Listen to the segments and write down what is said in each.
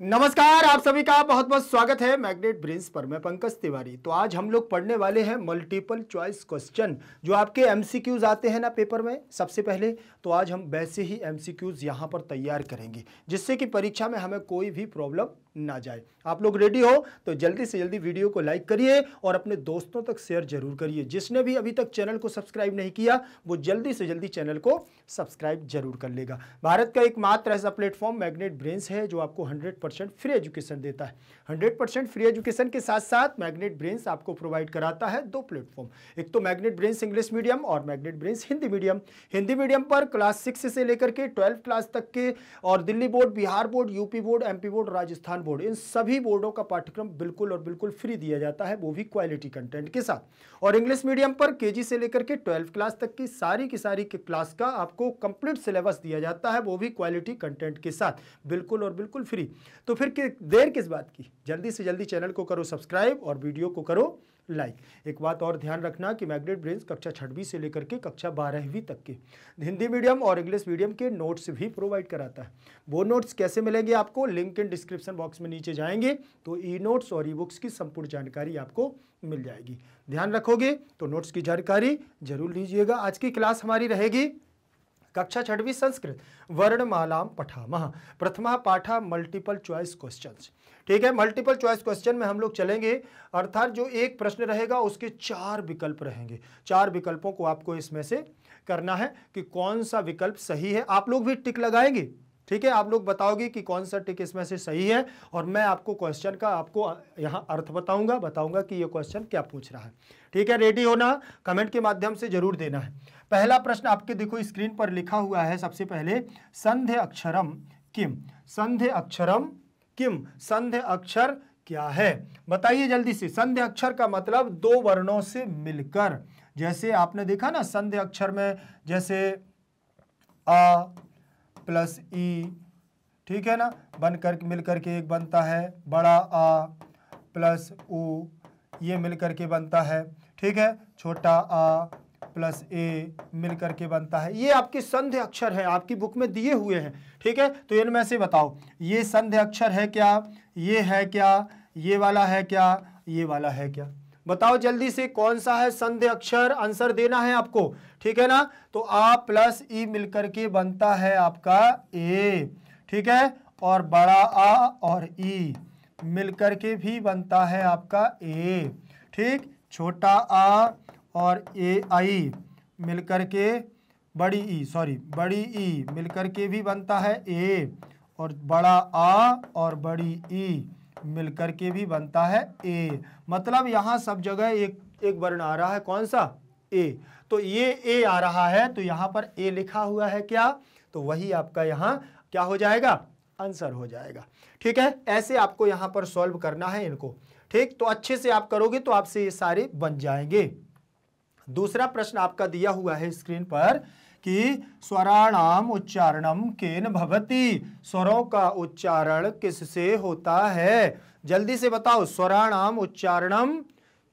नमस्कार आप सभी का बहुत बहुत स्वागत है मैग्नेट ब्रिंस पर मैं पंकज तिवारी तो आज हम लोग पढ़ने वाले हैं मल्टीपल चॉइस क्वेश्चन जो आपके एमसीक्यूज आते हैं ना पेपर में सबसे पहले तो आज हम वैसे ही एमसीक्यूज यहां पर तैयार करेंगे जिससे कि परीक्षा में हमें कोई भी प्रॉब्लम ना जाए आप लोग रेडी हो तो जल्दी से जल्दी वीडियो को लाइक करिए और अपने दोस्तों तक शेयर जरूर करिए जिसने भी अभी तक चैनल को सब्सक्राइब नहीं किया वो जल्दी से जल्दी चैनल को सब्सक्राइब जरूर कर लेगा भारत का एकमात्र ऐसा प्लेटफॉर्म मैग्नेट ब्रेन्स है जो आपको हंड्रेड फ्री एजुकेशन देता है हंड्रेड फ्री एजुकेशन के साथ साथ मैग्नेट ब्रेन्स आपको प्रोवाइड कराता है दो प्लेटफॉर्म एक तो मैग्नेट ब्रेन्स इंग्लिश मीडियम और magnet brains Hindi medium Hindi medium पर क्लास सिक्स से लेकर के ट्वेल्थ क्लास तक के और Delhi board Bihar board UP board MP board Rajasthan central board इन सभी बोर्डों का पाठ्यक्रम बिल्कुल और बिल्कुल फ्री दिया जाता है वो भी क्वालिटी कंटेंट के साथ और इंग्लिश मीडियम पर के से लेकर के ट्वेल्थ क्लास तक की सारी की सारी की क्लास का आपको कंप्लीट सिलेबस दिया जाता है वो भी क्वालिटी कंटेंट के साथ बिल्कुल और बिल्कुल फ्री तो फिर देर किस बात की जल्दी से जल्दी चैनल को करो सब्सक्राइब और वीडियो को करो लाइक एक बात और ध्यान रखना कि मैग्नेट ब्रेन्स कक्षा छठवीं से लेकर के कक्षा बारहवीं तक के हिंदी मीडियम और इंग्लिश मीडियम के नोट्स भी प्रोवाइड कराता है वो नोट्स कैसे मिलेंगे आपको लिंक इन डिस्क्रिप्शन बॉक्स में नीचे जाएंगे तो ई नोट्स और ई बुक्स की संपूर्ण जानकारी आपको मिल जाएगी ध्यान रखोगे तो नोट्स की जानकारी जरूर लीजिएगा आज की क्लास हमारी रहेगी कक्षा छठवीं संस्कृत वर्णमालाम पठामह प्रथमा पाठा मल्टीपल चॉइस क्वेश्चन ठीक है मल्टीपल चॉइस क्वेश्चन में हम लोग चलेंगे अर्थात जो एक प्रश्न रहेगा उसके चार विकल्प रहेंगे चार विकल्पों को आपको इसमें से करना है कि कौन सा विकल्प सही है आप लोग भी टिक लगाएंगे ठीक है आप लोग बताओगे कि कौन सा टिक इसमें से सही है और मैं आपको क्वेश्चन का आपको यहाँ अर्थ बताऊंगा बताऊंगा कि ये क्वेश्चन क्या पूछ रहा है ठीक है रेडी होना कमेंट के माध्यम से जरूर देना है पहला प्रश्न आपके देखो स्क्रीन पर लिखा हुआ है सबसे पहले संध्य अक्षरम किम संध्य अक्षरम किम संध्य अक्षर क्या है बताइए जल्दी से संध्य अक्षर का मतलब दो वर्णों से मिलकर जैसे आपने देखा ना संध्य अक्षर में जैसे अ प्लस ई ठीक है ना बन कर मिल करके एक बनता है बड़ा आ प्लस ऊ ये मिल करके बनता है ठीक है छोटा आ प्लस ए मिल करके बनता है ये आपके संधि अक्षर है आपकी बुक में दिए हुए हैं ठीक है तो इनमें से बताओ ये संधि अक्षर है क्या ये है क्या ये वाला है क्या ये वाला है क्या बताओ जल्दी से कौन सा है संधि अक्षर आंसर देना है आपको ठीक है ना तो आ प्लस ई मिलकर के बनता है आपका ए ठीक है और बड़ा आ और ई मिलकर के भी बनता है आपका ए ठीक छोटा आ और ए आई मिलकर के बड़ी ई e, सॉरी बड़ी ई e मिलकर के भी बनता है ए और बड़ा आ और बड़ी ई e मिलकर के भी बनता है ए मतलब यहाँ सब जगह एक एक वर्ण आ रहा है कौन सा ए तो ये ए आ रहा है तो यहाँ पर ए लिखा हुआ है क्या तो वही आपका यहाँ क्या हो जाएगा आंसर हो जाएगा ठीक है ऐसे आपको यहाँ पर सॉल्व करना है इनको ठीक तो अच्छे से आप करोगे तो आपसे ये सारे बन जाएंगे दूसरा प्रश्न आपका दिया हुआ है स्क्रीन पर कि स्वराणाम उच्चारणम केन भवती स्वरों का उच्चारण किससे होता है जल्दी से बताओ स्वराणाम उच्चारणम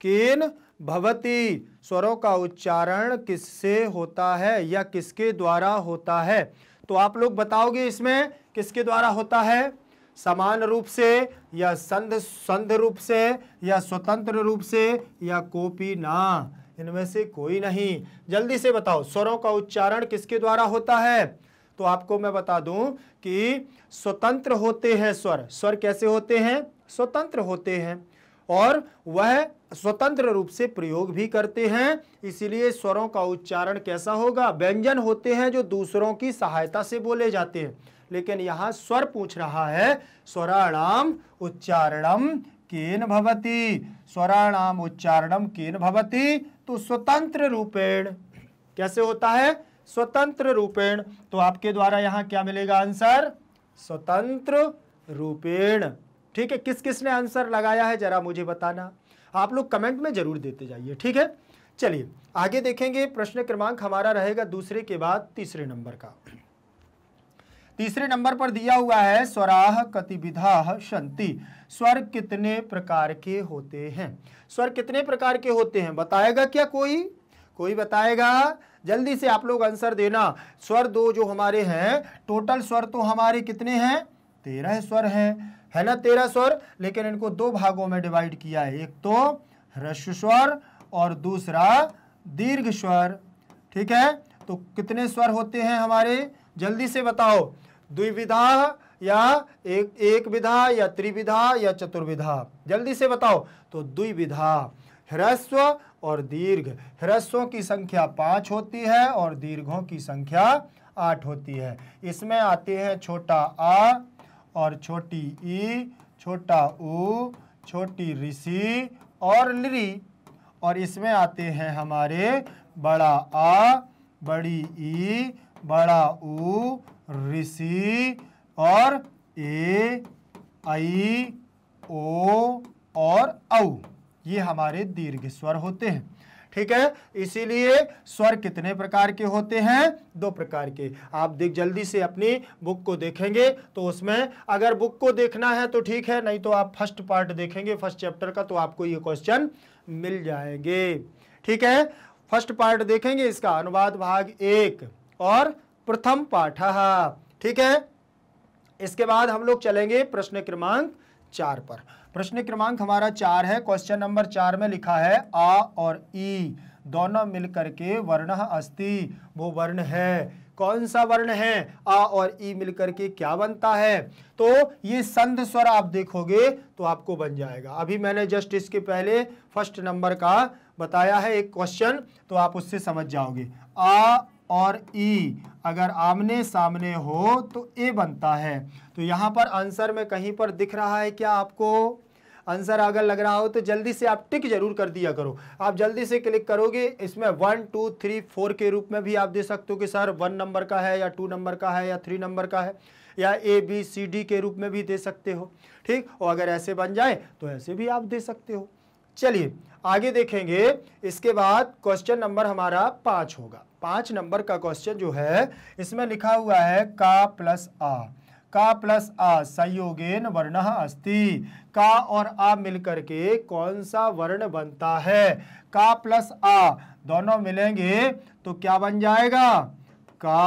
केन भवती स्वरों का उच्चारण किससे होता है या किसके द्वारा होता है तो आप लोग बताओगे इसमें किसके द्वारा होता है समान रूप से या संध संध रूप से या स्वतंत्र रूप से या कोपी ना इनमें से कोई नहीं जल्दी से बताओ स्वरों का उच्चारण किसके द्वारा होता है तो आपको मैं बता दूं कि स्वतंत्र होते हैं स्वर स्वर कैसे होते हैं स्वतंत्र होते हैं और वह स्वतंत्र रूप से प्रयोग भी करते हैं इसीलिए स्वरों का उच्चारण कैसा होगा व्यंजन होते हैं जो दूसरों की सहायता से बोले जाते हैं लेकिन यहाँ स्वर पूछ रहा है स्वराणाम उच्चारणम केन भवती स्वराणाम उच्चारणम केन भवती तो स्वतंत्र रूपेण कैसे होता है स्वतंत्र रूपेण तो आपके द्वारा यहां क्या मिलेगा आंसर स्वतंत्र रूपेण ठीक है किस किस ने आंसर लगाया है जरा मुझे बताना आप लोग कमेंट में जरूर देते जाइए ठीक है चलिए आगे देखेंगे प्रश्न क्रमांक हमारा रहेगा दूसरे के बाद तीसरे नंबर का तीसरे नंबर पर दिया हुआ है स्वराह कतिविधा शांति स्वर कितने प्रकार के होते हैं स्वर कितने प्रकार के होते हैं बताएगा क्या कोई कोई बताएगा जल्दी से आप लोग आंसर देना स्वर दो जो हमारे हैं टोटल स्वर तो हमारे कितने हैं तेरह स्वर हैं है ना तेरह स्वर लेकिन इनको दो भागों में डिवाइड किया है एक तो ह्रस्व स्वर और दूसरा दीर्घ स्वर ठीक है तो कितने स्वर होते हैं हमारे जल्दी से बताओ द्विविधा या एक एक विधा या त्रिविधा या चतुर्विधा जल्दी से बताओ तो द्विविधा ह्रस्व और दीर्घ ह्रस्वों की संख्या पांच होती है और दीर्घों की संख्या आठ होती है इसमें आते हैं छोटा आ और छोटी ई छोटा ऊ छोटी ऋषि और लिरी और इसमें आते हैं हमारे बड़ा आ बड़ी ई बड़ा ऊ ऋषि और ए आई ओ और औ ये हमारे दीर्घ स्वर होते हैं ठीक है इसीलिए स्वर कितने प्रकार के होते हैं दो प्रकार के आप देख जल्दी से अपनी बुक को देखेंगे तो उसमें अगर बुक को देखना है तो ठीक है नहीं तो आप फर्स्ट पार्ट देखेंगे फर्स्ट चैप्टर का तो आपको ये क्वेश्चन मिल जाएंगे ठीक है फर्स्ट पार्ट देखेंगे इसका अनुवाद भाग एक और प्रथम पाठ ठीक है इसके बाद हम लोग चलेंगे प्रश्न क्रमांक चार पर प्रश्न क्रमांक हमारा चार है क्वेश्चन नंबर चार में लिखा है आ और ई दोनों मिलकर के वर्ण अस्ति वो वर्ण है कौन सा वर्ण है आ और ई मिलकर के क्या बनता है तो ये संध स्वर आप देखोगे तो आपको बन जाएगा अभी मैंने जस्ट इसके पहले फर्स्ट नंबर का बताया है एक क्वेश्चन तो आप उससे समझ जाओगे आ और ई अगर आमने सामने हो तो ए बनता है तो यहाँ पर आंसर में कहीं पर दिख रहा है क्या आपको आंसर अगर लग रहा हो तो जल्दी से आप टिक जरूर कर दिया करो आप जल्दी से क्लिक करोगे इसमें वन टू थ्री फोर के रूप में भी आप दे सकते हो कि सर वन नंबर का है या टू नंबर का है या थ्री नंबर का है या ए बी सी डी के रूप में भी दे सकते हो ठीक और अगर ऐसे बन जाए तो ऐसे भी आप दे सकते हो चलिए आगे देखेंगे इसके बाद क्वेश्चन नंबर हमारा पाँच होगा पांच नंबर का क्वेश्चन जो है इसमें लिखा हुआ है का प्लस आ का प्लस आ संयोगेन वर्ण अस्ति का और आ मिलकर के कौन सा वर्ण बनता है का प्लस आ दोनों मिलेंगे तो क्या बन जाएगा का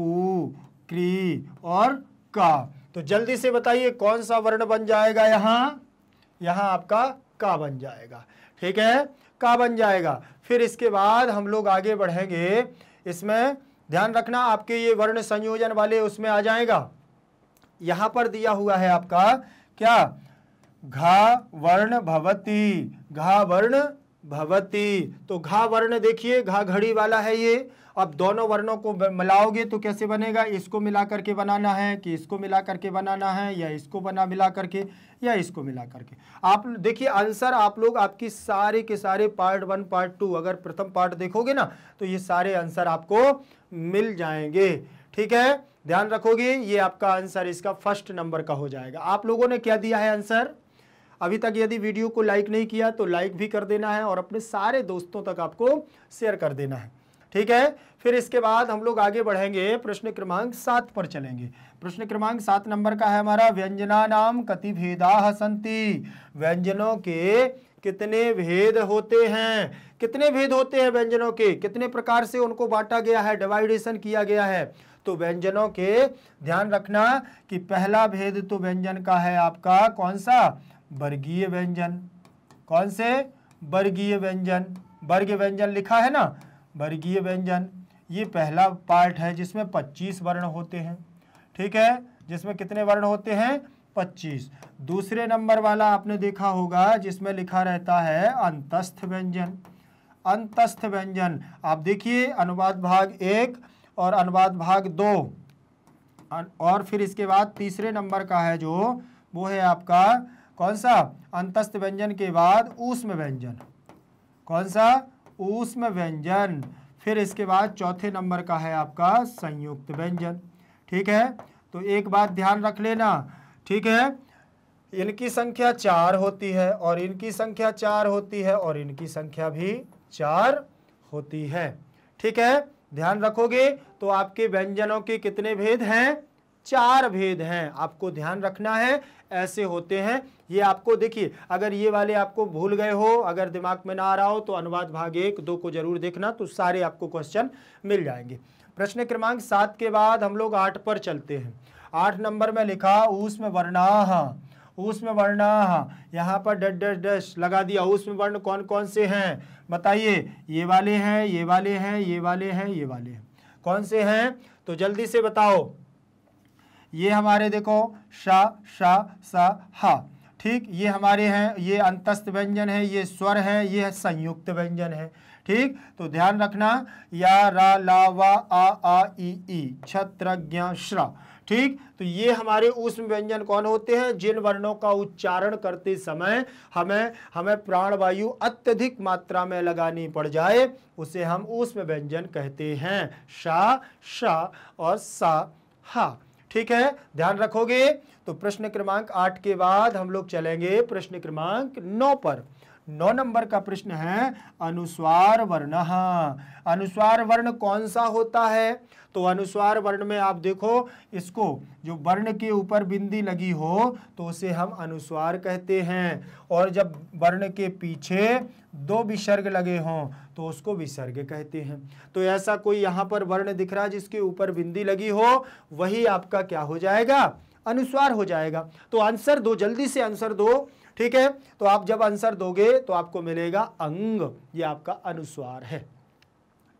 कु क्री और का तो जल्दी से बताइए कौन सा वर्ण बन जाएगा यहाँ यहाँ आपका का बन जाएगा ठीक है का बन जाएगा फिर इसके बाद हम लोग आगे बढ़ेंगे इसमें ध्यान रखना आपके ये वर्ण संयोजन वाले उसमें आ जाएगा यहां पर दिया हुआ है आपका क्या घा वर्ण भवती घा वर्ण भवती तो घा वर्ण देखिए घा घड़ी वाला है ये अब दोनों वर्णों को मिलाओगे तो कैसे बनेगा इसको मिला करके बनाना है कि इसको मिला करके बनाना है या इसको बना मिला करके या इसको मिला करके आप देखिए आंसर आप लोग आपकी सारे के सारे पार्ट वन पार्ट टू अगर प्रथम पार्ट देखोगे ना तो ये सारे आंसर आपको मिल जाएंगे ठीक है ध्यान रखोगे ये आपका आंसर इसका फर्स्ट नंबर का हो जाएगा आप लोगों ने क्या दिया है आंसर अभी तक यदि वीडियो को लाइक नहीं किया तो लाइक भी कर देना है और अपने सारे दोस्तों तक आपको शेयर कर देना है ठीक है फिर इसके बाद हम लोग आगे बढ़ेंगे प्रश्न क्रमांक सात पर चलेंगे प्रश्न क्रमांक सात नंबर का है हमारा व्यंजना नाम कति भेदा हसंती व्यंजनों के कितने भेद होते हैं कितने भेद होते हैं व्यंजनों के कितने प्रकार से उनको बांटा गया है डिवाइडेशन किया गया है तो व्यंजनों के ध्यान रखना कि पहला भेद तो व्यंजन का है आपका कौन सा वर्गीय व्यंजन कौन से वर्गीय व्यंजन वर्ग व्यंजन लिखा है ना वर्गीय व्यंजन ये पहला पार्ट है जिसमें 25 वर्ण होते हैं ठीक है जिसमें कितने वर्ण होते हैं 25 दूसरे नंबर वाला आपने देखा होगा जिसमें लिखा रहता है अंतस्थ व्यंजन अंतस्थ व्यंजन आप देखिए अनुवाद भाग एक और अनुवाद भाग दो और फिर इसके बाद तीसरे नंबर का है जो वो है आपका कौन सा अंतस्थ व्यंजन के बाद ऊष्म व्यंजन कौन सा ऊष्म व्यंजन फिर इसके बाद चौथे नंबर का है आपका संयुक्त व्यंजन ठीक है तो एक बात ध्यान रख लेना ठीक है इनकी संख्या चार होती है और इनकी संख्या चार होती है और इनकी संख्या भी चार होती है ठीक है ध्यान रखोगे तो आपके व्यंजनों के कितने भेद हैं चार भेद हैं आपको ध्यान रखना है ऐसे होते हैं ये आपको देखिए अगर ये वाले आपको भूल गए हो अगर दिमाग में ना आ रहा हो तो अनुवाद भाग एक दो को जरूर देखना तो सारे आपको क्वेश्चन मिल जाएंगे प्रश्न क्रमांक सात के बाद हम लोग आठ पर चलते हैं आठ नंबर में लिखा उसमें वर्णाह उसमें वर्ण यहाँ पर डट डट डश लगा दिया उसमें वर्ण कौन कौन से हैं बताइए ये वाले हैं ये वाले हैं ये वाले हैं ये वाले हैं कौन से हैं तो जल्दी से बताओ ये हमारे देखो श श स ह ठीक ये हमारे हैं ये अंतस्थ व्यंजन है ये स्वर है ये संयुक्त व्यंजन है ठीक तो ध्यान रखना या रा ला वा आ आ ई ई छत्रज्ञ श्र ठीक तो ये हमारे उष्म व्यंजन कौन होते हैं जिन वर्णों का उच्चारण करते समय हमें हमें प्राणवायु अत्यधिक मात्रा में लगानी पड़ जाए उसे हम उष्म व्यंजन कहते हैं शा शा और सा हा ठीक है ध्यान रखोगे तो प्रश्न क्रमांक आठ के बाद हम लोग चलेंगे प्रश्न क्रमांक नौ पर नौ नंबर का प्रश्न है अनुस्वार वर्ण हाँ, अनुस्वार वर्ण कौन सा होता है तो अनुस्वार वर्ण में आप देखो इसको जो वर्ण के ऊपर बिंदी लगी हो तो उसे हम अनुस्वार कहते हैं और जब वर्ण के पीछे दो विसर्ग लगे हों तो उसको विसर्ग कहते हैं तो ऐसा कोई यहाँ पर वर्ण दिख रहा है जिसके ऊपर बिंदी लगी हो वही आपका क्या हो जाएगा अनुस्वार हो जाएगा तो आंसर दो जल्दी से आंसर दो ठीक है तो आप जब आंसर दोगे तो आपको मिलेगा अंग ये आपका अनुस्वार है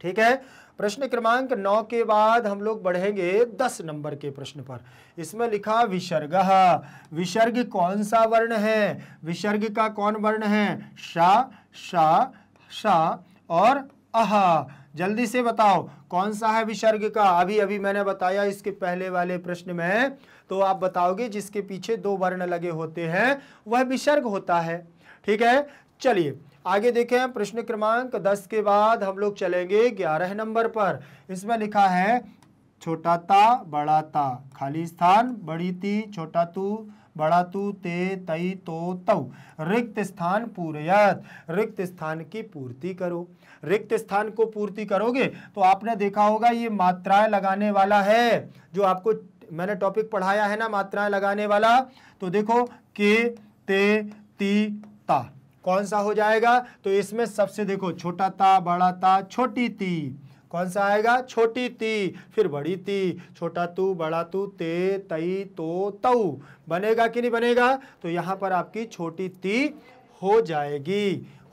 ठीक है प्रश्न क्रमांक नौ के बाद हम लोग बढ़ेंगे दस नंबर के प्रश्न पर इसमें लिखा विसर्ग विसर्ग कौन सा वर्ण है विसर्ग का कौन वर्ण है शा शा शा और अहा जल्दी से बताओ कौन सा है विसर्ग का अभी अभी मैंने बताया इसके पहले वाले प्रश्न में तो आप बताओगे जिसके पीछे दो वर्ण लगे होते हैं वह विसर्ग होता है ठीक है चलिए आगे देखें प्रश्न क्रमांक दस के बाद हम लोग चलेंगे ग्यारह नंबर पर इसमें लिखा है छोटा ता बड़ा ता खाली स्थान बड़ी ती छोटा तू बड़ा तू ते तई तो तऊ रिक्त स्थान पूरयत रिक्त स्थान की पूर्ति करो रिक्त स्थान को पूर्ति करोगे तो आपने देखा होगा ये मात्राएं लगाने वाला है जो आपको मैंने टॉपिक पढ़ाया है ना मात्राएं लगाने वाला तो देखो के ते ती ता कौन सा हो जाएगा तो इसमें सबसे देखो छोटा ता बड़ा ता छोटी ती कौन सा आएगा छोटी ती फिर बड़ी ती छोटा तू बड़ा तू ते तई तो तऊ बनेगा कि नहीं बनेगा तो यहाँ पर आपकी छोटी ती हो जाएगी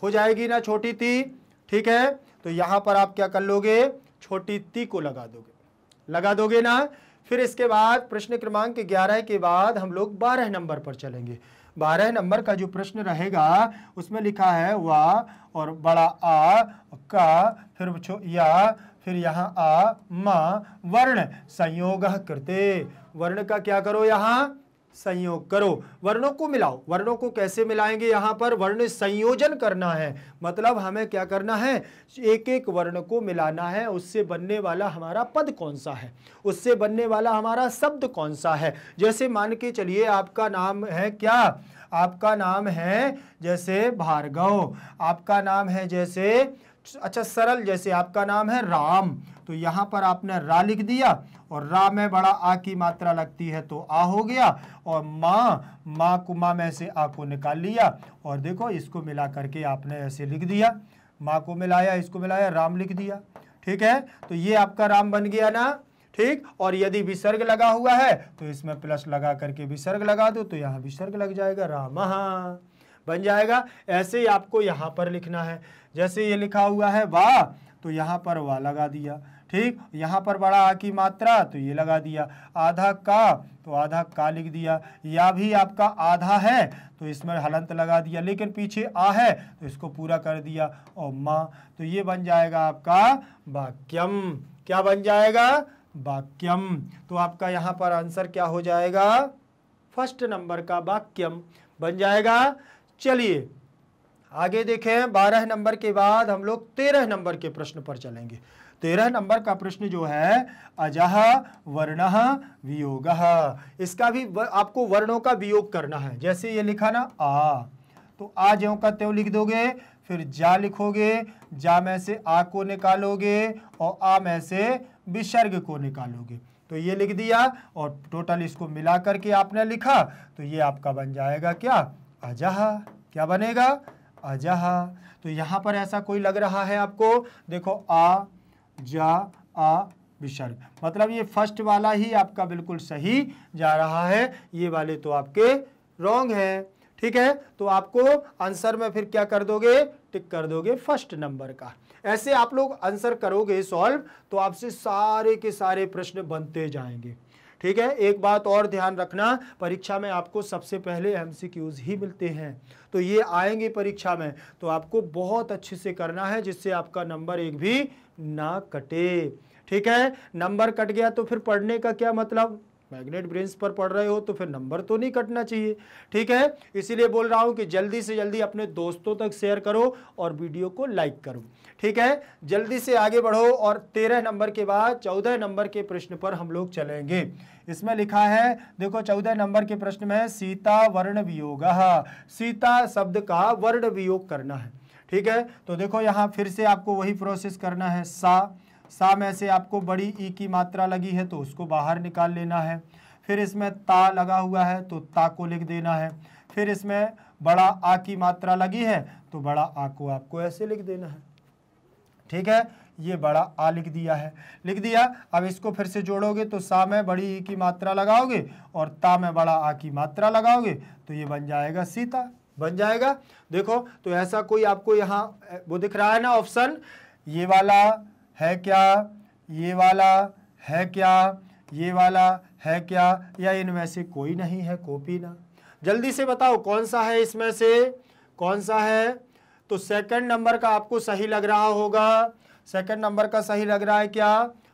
हो जाएगी ना छोटी ती ठीक है तो यहाँ पर आप क्या कर लोगे छोटी ती को लगा दोगे लगा दोगे ना फिर इसके बाद प्रश्न क्रमांक ग्यारह के बाद हम लोग बारह नंबर पर चलेंगे बारह नंबर का जो प्रश्न रहेगा उसमें लिखा है वा और बड़ा आ का फिर या फिर यहाँ आ म वर्ण संयोग करते वर्ण का क्या करो यहाँ संयोग करो वर्णों को मिलाओ वर्णों को कैसे मिलाएंगे यहाँ पर वर्ण संयोजन करना है मतलब हमें क्या करना है एक एक वर्ण को मिलाना है उससे बनने वाला हमारा पद कौन सा है उससे बनने वाला हमारा शब्द कौन सा है जैसे मान के चलिए आपका नाम है क्या आपका नाम है जैसे भार्गव आपका नाम है जैसे अच्छा सरल जैसे आपका नाम है राम तो यहाँ पर आपने रा लिख दिया और रा में बड़ा आ की मात्रा लगती है तो आ हो गया और माँ माँ को माँ में से आ को निकाल लिया और देखो इसको मिला करके आपने ऐसे लिख दिया माँ को मिलाया इसको मिलाया राम लिख दिया ठीक है तो ये आपका राम बन गया ना ठीक और यदि विसर्ग लगा हुआ है तो इसमें प्लस लगा करके विसर्ग लगा दो तो यहाँ विसर्ग लग जाएगा राम हाँ, बन जाएगा ऐसे ही आपको यहाँ पर लिखना है जैसे ये लिखा हुआ है वाह तो यहाँ पर वाह लगा दिया ठीक यहाँ पर बड़ा आ की मात्रा तो ये लगा दिया आधा का तो आधा का लिख दिया या भी आपका आधा है तो इसमें हलंत लगा दिया लेकिन पीछे आ है तो इसको पूरा कर दिया और माँ तो ये बन जाएगा आपका वाक्यम क्या बन जाएगा वाक्यम तो आपका यहाँ पर आंसर क्या हो जाएगा फर्स्ट नंबर का वाक्यम बन जाएगा चलिए आगे देखें बारह नंबर के बाद हम लोग तेरह नंबर के प्रश्न पर चलेंगे तेरह नंबर का प्रश्न जो है अजह वर्ण वियोग इसका भी आपको वर्णों का वियोग करना है जैसे ये लिखा ना आ तो आ ज्यों का त्यो लिख दोगे फिर जा लिखोगे जा में से आ को निकालोगे और आ में से विसर्ग को निकालोगे तो ये लिख दिया और टोटल इसको मिला करके आपने लिखा तो ये आपका बन जाएगा क्या अजह क्या बनेगा अजह तो यहाँ पर ऐसा कोई लग रहा है आपको देखो आ जा आ विसर्ग मतलब ये फर्स्ट वाला ही आपका बिल्कुल सही जा रहा है ये वाले तो आपके रॉन्ग है ठीक है तो आपको आंसर में फिर क्या कर दोगे टिक कर दोगे फर्स्ट नंबर का ऐसे आप लोग आंसर करोगे सॉल्व तो आपसे सारे के सारे प्रश्न बनते जाएंगे ठीक है एक बात और ध्यान रखना परीक्षा में आपको सबसे पहले एम ही मिलते हैं तो ये आएंगे परीक्षा में तो आपको बहुत अच्छे से करना है जिससे आपका नंबर एक भी ना कटे ठीक है नंबर कट गया तो फिर पढ़ने का क्या मतलब मैग्नेट ब्रेंस पर पढ़ रहे हो तो फिर नंबर तो नहीं कटना चाहिए ठीक है इसीलिए बोल रहा हूँ कि जल्दी से जल्दी अपने दोस्तों तक शेयर करो और वीडियो को लाइक करो ठीक है जल्दी से आगे बढ़ो और तेरह नंबर के बाद चौदह नंबर के प्रश्न पर हम लोग चलेंगे इसमें लिखा है देखो चौदह नंबर के प्रश्न में सीता वर्ण वियोग सीता शब्द का वर्ण वियोग करना है ठीक है तो देखो यहाँ फिर से आपको वही प्रोसेस करना है सा सा में से आपको बड़ी ई e की मात्रा लगी है तो उसको बाहर निकाल लेना है फिर इसमें ता लगा हुआ है तो ता को लिख देना है फिर इसमें बड़ा आ की मात्रा लगी है तो बड़ा आ को आपको ऐसे लिख देना है ठीक है ये बड़ा आ लिख दिया है लिख दिया अब इसको फिर से जोड़ोगे तो सा में बड़ी ई e की मात्रा लगाओगे और ता में बड़ा आ की मात्रा लगाओगे तो ये बन जाएगा सीता बन जाएगा देखो तो ऐसा कोई आपको यहाँ वो दिख रहा है ना ऑप्शन ये वाला है क्या ये वाला है क्या ये वाला है क्या या इनमें से कोई नहीं है कॉपी ना जल्दी से बताओ कौन सा है इसमें से कौन सा है तो सेकंड नंबर का आपको सही लग रहा होगा सेकंड नंबर का सही लग रहा है क्या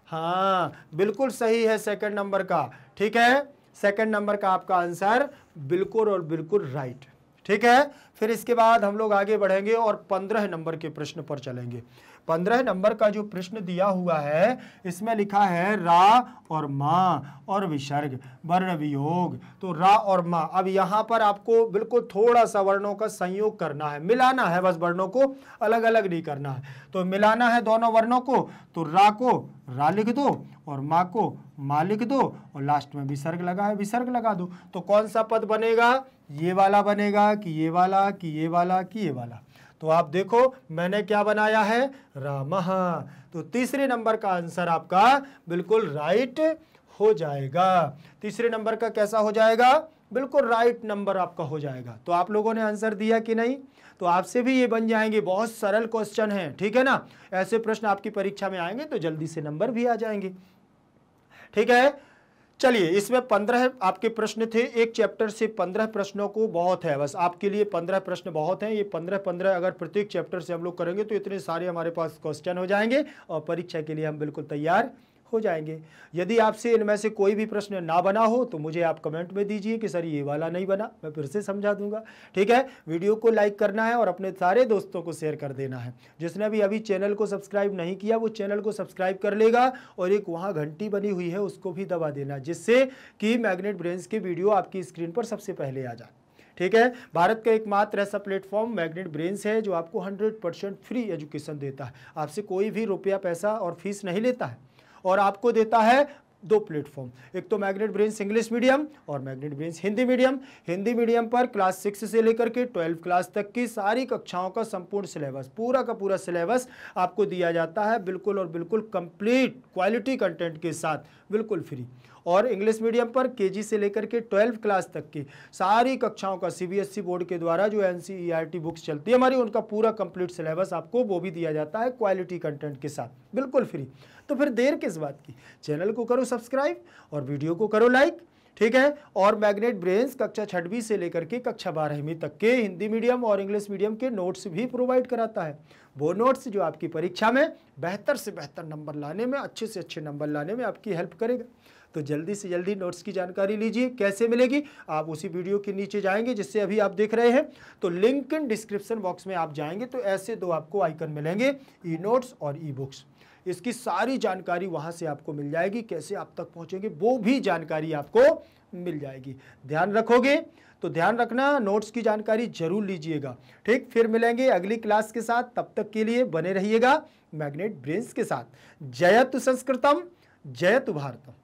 हाँ बिल्कुल सही है सेकंड नंबर का ठीक है सेकंड नंबर का आपका आंसर बिल्कुल और बिल्कुल राइट ठीक है फिर इसके बाद हम लोग आगे बढ़ेंगे और पंद्रह नंबर के प्रश्न पर चलेंगे पंद्रह नंबर का जो प्रश्न दिया हुआ है इसमें लिखा है रा और माँ और विसर्ग वर्ण वियोग तो रा और माँ अब यहाँ पर आपको बिल्कुल थोड़ा सा वर्णों का संयोग करना है मिलाना है बस वर्णों को अलग अलग नहीं करना है तो मिलाना है दोनों वर्णों को तो रा को रा लिख दो और माँ को माँ लिख दो और लास्ट में विसर्ग लगा है विसर्ग लगा दो तो कौन सा पद बनेगा ये वाला बनेगा कि ये वाला कि ये वाला कि ये वाला तो आप देखो मैंने क्या बनाया है राम तो तीसरे नंबर का आंसर आपका बिल्कुल राइट हो जाएगा तीसरे नंबर का कैसा हो जाएगा बिल्कुल राइट नंबर आपका हो जाएगा तो आप लोगों ने आंसर दिया कि नहीं तो आपसे भी ये बन जाएंगे बहुत सरल क्वेश्चन है ठीक है ना ऐसे प्रश्न आपकी परीक्षा में आएंगे तो जल्दी से नंबर भी आ जाएंगे ठीक है चलिए इसमें पंद्रह आपके प्रश्न थे एक चैप्टर से पंद्रह प्रश्नों को बहुत है बस आपके लिए पंद्रह प्रश्न बहुत हैं ये पंद्रह पंद्रह अगर प्रत्येक चैप्टर से हम लोग करेंगे तो इतने सारे हमारे पास क्वेश्चन हो जाएंगे और परीक्षा के लिए हम बिल्कुल तैयार हो जाएंगे यदि आपसे इनमें से कोई भी प्रश्न ना बना हो तो मुझे आप कमेंट में दीजिए कि सर ये वाला नहीं बना मैं फिर से समझा दूंगा ठीक है वीडियो को लाइक करना है और अपने सारे दोस्तों को शेयर कर देना है जिसने भी अभी चैनल को सब्सक्राइब नहीं किया वो चैनल को सब्सक्राइब कर लेगा और एक वहाँ घंटी बनी हुई है उसको भी दबा देना जिससे कि मैग्नेट ब्रेंस की वीडियो आपकी स्क्रीन पर सबसे पहले आ जाए ठीक है भारत का एकमात्र ऐसा प्लेटफॉर्म मैग्नेट ब्रेन्स है जो आपको 100 परसेंट फ्री एजुकेशन देता है आपसे कोई भी रुपया पैसा और फीस नहीं लेता है और आपको देता है दो प्लेटफॉर्म एक तो मैग्नेट ब्रेन्स इंग्लिश मीडियम और magnet brains Hindi medium Hindi medium पर क्लास सिक्स से लेकर के ट्वेल्व क्लास तक की सारी कक्षाओं का संपूर्ण सिलेबस पूरा का पूरा सिलेबस आपको दिया जाता है बिल्कुल और बिल्कुल कंप्लीट क्वालिटी कंटेंट के साथ बिल्कुल फ्री और इंग्लिश मीडियम पर के से लेकर के ट्वेल्व क्लास तक की सारी कक्षाओं का सी e बोर्ड के द्वारा जो एन बुक्स e चलती है हमारी उनका पूरा कंप्लीट सिलेबस आपको वो भी दिया जाता है क्वालिटी कंटेंट के साथ बिल्कुल फ्री तो फिर देर किस बात की चैनल को करो सब्सक्राइब और वीडियो को करो लाइक ठीक है और मैग्नेट ब्रेन्स कक्षा छठवीं से लेकर के कक्षा बारहवीं तक के हिंदी मीडियम और इंग्लिश मीडियम के नोट्स भी प्रोवाइड कराता है वो नोट्स जो आपकी परीक्षा में बेहतर से बेहतर नंबर लाने में अच्छे से अच्छे नंबर लाने में आपकी हेल्प करेगा तो जल्दी से जल्दी नोट्स की जानकारी लीजिए कैसे मिलेगी आप उसी वीडियो के नीचे जाएंगे जिससे अभी आप देख रहे हैं तो लिंक इन डिस्क्रिप्शन बॉक्स में आप जाएंगे तो ऐसे दो आपको आइकन मिलेंगे ई नोट्स और ई बुक्स इसकी सारी जानकारी वहाँ से आपको मिल जाएगी कैसे आप तक पहुँचेंगे वो भी जानकारी आपको मिल जाएगी ध्यान रखोगे तो ध्यान रखना नोट्स की जानकारी जरूर लीजिएगा ठीक फिर मिलेंगे अगली क्लास के साथ तब तक के लिए बने रहिएगा मैग्नेट ब्रेन्स के साथ जयतु संस्कृतम जयतु भारतम